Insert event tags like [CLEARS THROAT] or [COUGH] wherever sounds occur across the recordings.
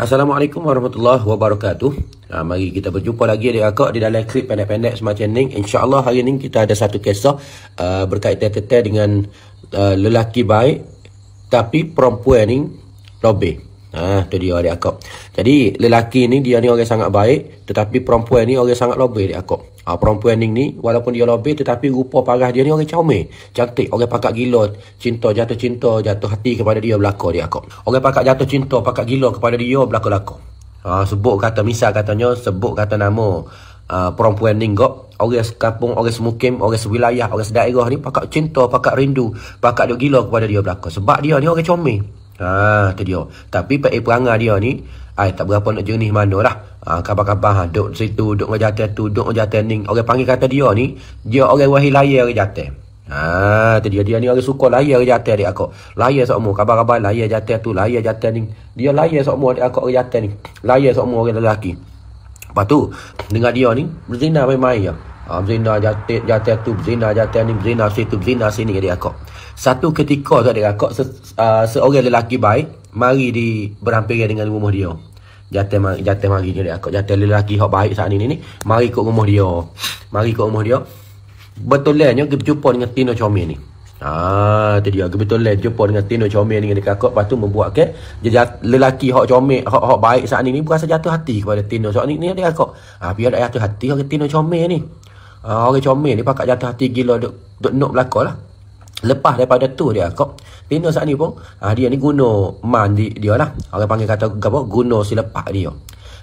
Assalamualaikum warahmatullahi wabarakatuh. Ha, mari kita berjumpa lagi adik akak di dalam klip pendek-pendek semacam ni. InsyaAllah hari ni kita ada satu kisah uh, ah, berkaitan-kaitan dengan uh, lelaki baik tapi perempuan ni lobeh. Ah, tu dia adik akak. Jadi lelaki ni dia ni orang sangat baik tetapi perempuan ni orang sangat lobe adik akak. Ah, ha, perempuan ni ni walaupun dia lobe tetapi rupa parah dia ni orang comel. Cantik, orang pakak gila, cinta jatuh cinta, jatuh hati kepada dia belaka adik akak. Orang pakak jatuh cinta, pakak gila kepada dia belaka-laka. Ha, ah, sebut kata misal katanya sebut kata nama Uh, perempuan ni gok orang sekampung orang semukim orang sewilayah orang sedaerah ni pakak cinta pakak rindu pakak dia gila kepada dia belaka sebab dia ni orang comel Ah, tu dia. Tapi pak perangai dia ni, ai tak berapa nak jenis manalah. Ah, kabar-kabar ha, ah, duk situ, duk ngejatan tu, duk ngejatan ni. Orang panggil kata dia ni, dia orang wahil layar orang jatan. Ah, tu dia. Dia ni orang suka layar orang jatan dia aku. Layar sok mu, kabar-kabar layar jatan tu, layar jatan ni. Dia layar sok mu dia aku orang jatan ni. Layar sok mu orang lelaki. Lepas tu, dengar dia ni, berzina main-main ya. Ah, berzina jatan, jatan tu, berzina jatan ni, berzina situ, berzina sini dia aku. Satu ketika tu ada kakak se, uh, seorang lelaki baik mari di berhampiran dengan rumah dia. Jatuh mari jatuh mari ni adik kakak jatuh lelaki hok baik saat ini ni mari ikut rumah dia. Mari ikut rumah dia. Betulnya dia berjumpa dengan Tino Chomi ni. Ah tu dia betul lah jumpa dengan Tino Chomi ni dengan kakak lepas tu membuat ke okay? lelaki hok Chomi hok hok baik saat ini ni berasa jatuh hati kepada Tino. Sebab ni ni adik kakak. Ah biar dak jatuh hati orang Tino Chomi ni. Ah orang Chomi ni pakak jatuh hati gila duk duk nok belakalah. Lepas daripada tu dia kok Pena saat ni pun ha, Dia ni guna man di, dia lah Orang panggil kata apa Guna si lepak dia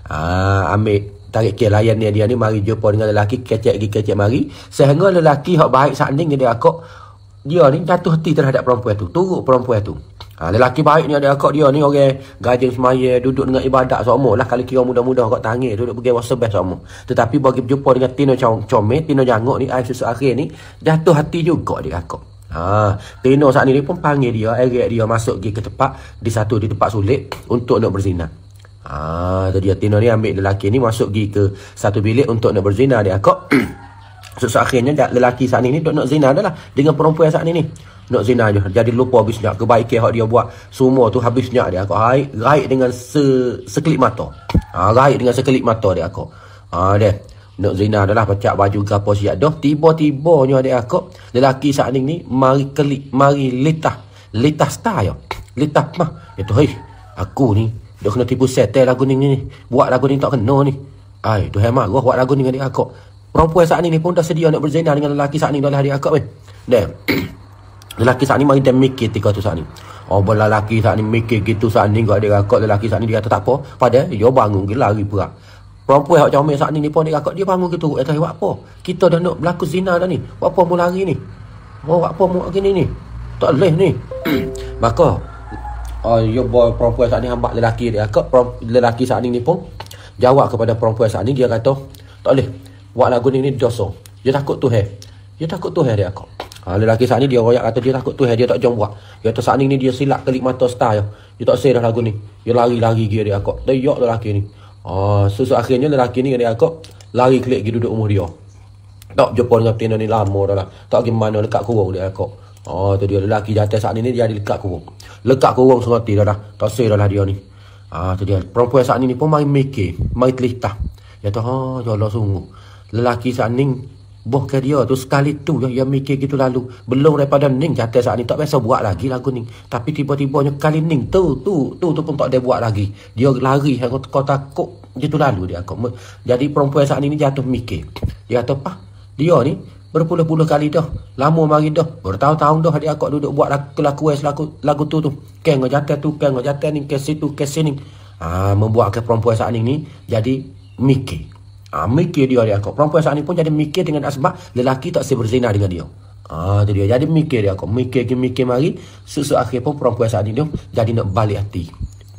ha, Ambil tarik ke layan dia, dia ni Mari jumpa dengan lelaki Kecek lagi kecek mari Sehingga lelaki yang baik saat ni Dia kok Dia ni jatuh hati terhadap perempuan tu Turut perempuan tu ha, Lelaki baik ni dia kok Dia ni orang Gajeng semaya Duduk dengan ibadat semua lah Kalau kira muda-muda kok tangih Duduk pergi wasa best semua Tetapi bagi jumpa dengan Tino comel Tino jangok ni Air susu akhir ni Jatuh hati juga dia kok Ha, Tino saat ni dia pun panggil dia, erik dia masuk pergi ke tempat, di satu di tempat sulit untuk nak berzina. Ha, tu dia Tino ni ambil lelaki ni masuk pergi ke satu bilik untuk nak berzina dia kok. [CLEARS THROAT] so, so, akhirnya lelaki saat ni ni nak zina dah lah dengan perempuan saat ni ni. Nak zina je. Jadi lupa habisnya kebaikan yang dia buat. Semua tu habisnya dia kok. Raik, dengan se, sekelip mata. Ha, raik dengan sekelip mata dia kok. Ha, dia. Nak zina adalah pecah baju ke apa siap dah. Tiba-tiba ni aku, lelaki saat ini, mari kelik, mari letah. Letah star ya. Letah mah. Itu, hei, aku ni, dah kena tipu setel eh lagu ni ni. Buat lagu ni tak kena ni. Ay, dah hemat. Gua buat lagu ni dengan adik aku. Perempuan saat ini pun dah sedia nak berzina dengan lelaki saat ini dalam adik aku. Eh. Dan, [CLEARS THROAT] lelaki saat ini mari dia mikir tiga tu saat ini. Oh, bila lelaki saat ini mikir gitu saat ini. Gua adik aku, lelaki saat ini dia kata tak apa. Padahal, dia bangun, dia lari pula. Perempuan yang comel saat ni, dia pun dia kakak, dia bangun kita, dia eh, tanya, buat apa? Kita dah nak berlaku zina dah ni. Buat apa mu lari ni? Oh, buat apa mu gini ni? Tak boleh ni. [CLEARS THROAT] Maka, uh, yo boy perempuan saat ni hamba lelaki dia kak lelaki saat ni pun jawab kepada perempuan saat ni dia kata tak boleh buat lagu ni ni dosa dia takut tu hai dia takut tu hai dia kak uh, ah, lelaki saat ni dia royak kata dia takut tu hai dia tak jom buat dia kata saat ni dia silap kelik mata style ya. dia tak say dah lagu ni dia lari-lari dia dia kak dia yok lelaki ni Oh, so, so akhirnya lelaki ni dengan Yaakob lari kelik pergi duduk umur dia. Tak jumpa dengan petina ni lama dah lah. Tak pergi mana lekat kurung dia Yaakob. Oh, ah, tu dia lelaki jatuh saat ni ni dia ada lekat kurung. Lekat kurung sangat dah dah. Tak sehidah lah dia ni. Ah, tu dia. Perempuan saat ni ni pun main mikir. Mari telitah. Ya tu, oh, ya Allah sungguh. Lelaki saat ni Boh ke dia tu sekali tu yang dia mikir gitu lalu. Belum daripada Ning kata saat ni tak biasa buat lagi lagu Ning. Tapi tiba-tiba ni kali Ning tu tu tu tu pun tak dia buat lagi. Dia lari aku kau takut gitu lalu dia aku. Jadi perempuan saat ni jatuh mikir. Dia kata apa? Dia ni berpuluh-puluh kali dah. Lama mari dah. Bertahun-tahun dah dia aku duduk buat kelakuan lagu lagu tu tu. Keng ngejatah tu, keng ngejatah ni ke situ ke sini. Ah ha, membuatkan perempuan saat ni ni jadi mikir. Ha, mikir dia dia kau. Perempuan saat ini pun jadi mikir dengan asbab lelaki tak sempat berzina dengan dia. Ah ha, dia jadi mikir dia kau. Mikir ke mikir mari, susu akhir pun perempuan saat ini dia jadi nak balik hati.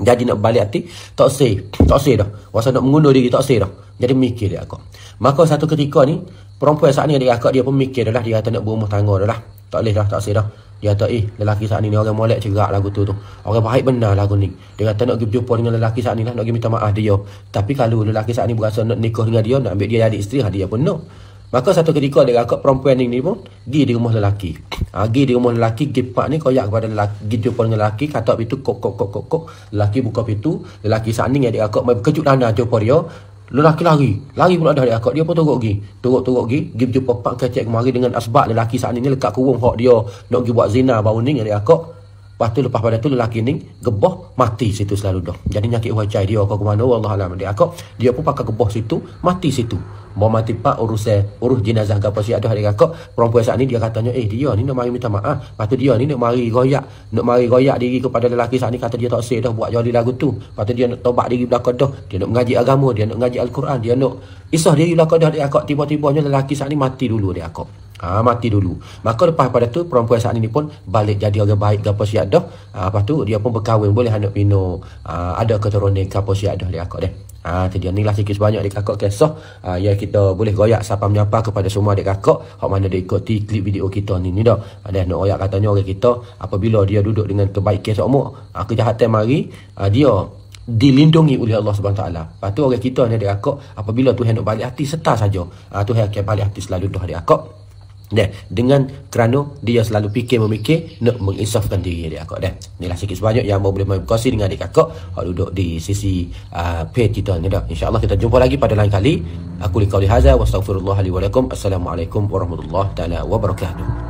Jadi nak balik hati, tak sempat. Tak sempat dah. Wasa nak mengundur diri tak sempat dah. Jadi mikir dia kau. Maka satu ketika ni perempuan saat ini dia kau dia pun mikir dah lah dia kata nak berumah tangga dah lah. Tak boleh lah, dah, tak sempat dah. Dia kata, eh, lelaki saat ni ni orang molek cerak lagu tu tu. Orang baik benar lah lagu ni. Dia kata nak pergi jumpa dengan lelaki saat ni lah, nak pergi minta maaf dia. Tapi kalau lelaki saat ni berasa nak nikah dengan dia, nak ambil dia jadi isteri, dia pun nak. Maka satu ketika dia rakut perempuan ni, ni pun, pergi di rumah lelaki. Ha, pergi di rumah lelaki, pergi pak ni, koyak kepada lelaki, pergi jumpa dengan lelaki, kata pintu, kok, kok, kok, kok, kok. Lelaki buka pintu, lelaki saat ni yang dia rakut, kejut dana jumpa dia. Lelaki lari. Lari pula dah dia akak. Dia pun teruk pergi. Teruk-teruk pergi. Pergi berjumpa pak kecek kemari dengan asbab lelaki saat ini lekat kurung. Hak dia nak pergi buat zina bau ni dengan dia akak. Lepas tu lepas pada tu lelaki ni geboh mati situ selalu dah. Jadi nyakit wajah dia akak kemana? mana. Wallah alam dia akak. Dia pun pakai geboh situ. Mati situ. Mau mati pak urus eh, urus jenazah ke apa si ada hari kakak. Perempuan saat ni dia katanya, eh dia ni nak mari minta maaf. Lepas tu dia ni nak mari goyak. Nak mari goyak diri kepada lelaki saat ni kata dia tak sedih buat jadi lagu tu. Lepas tu dia nak tobat diri belakang dah. Dia nak mengaji agama, dia nak mengaji Al-Quran, dia nak isah diri belakang dah hari kakak. Tiba-tibanya lelaki saat ni mati dulu dia kakak. Ha, mati dulu. Maka lepas pada tu perempuan saat ini pun balik jadi orang baik gapo siap dah. Ha, tu dia pun berkahwin boleh anak pino. Ha, ada keturunan gapo siap dah dia kak deh. Ha, tu dia ni lah sikit sebanyak dia kakak kisah ha, yang kita boleh goyak siapa menyapa kepada semua adik kakak hak mana dia ikuti klip video kita ni ni dah ada ha, nak goyak katanya orang kita apabila dia duduk dengan kebaikan seumur ha, kejahatan mari ha, dia dilindungi oleh Allah SWT lepas tu orang kita ni adik kakak apabila tu hendak balik hati setar saja ha, tu akan balik hati selalu tu adik kakak dan dengan kerana dia selalu fikir memikir nak menginsafkan diri dia kakak dan inilah sikit sebanyak yang mau boleh berkongsi dengan adik kakak hak duduk di sisi uh, page kita ni dah insyaallah kita jumpa lagi pada lain kali aku li kauli hazal wastaghfirullah li assalamualaikum warahmatullahi taala wabarakatuh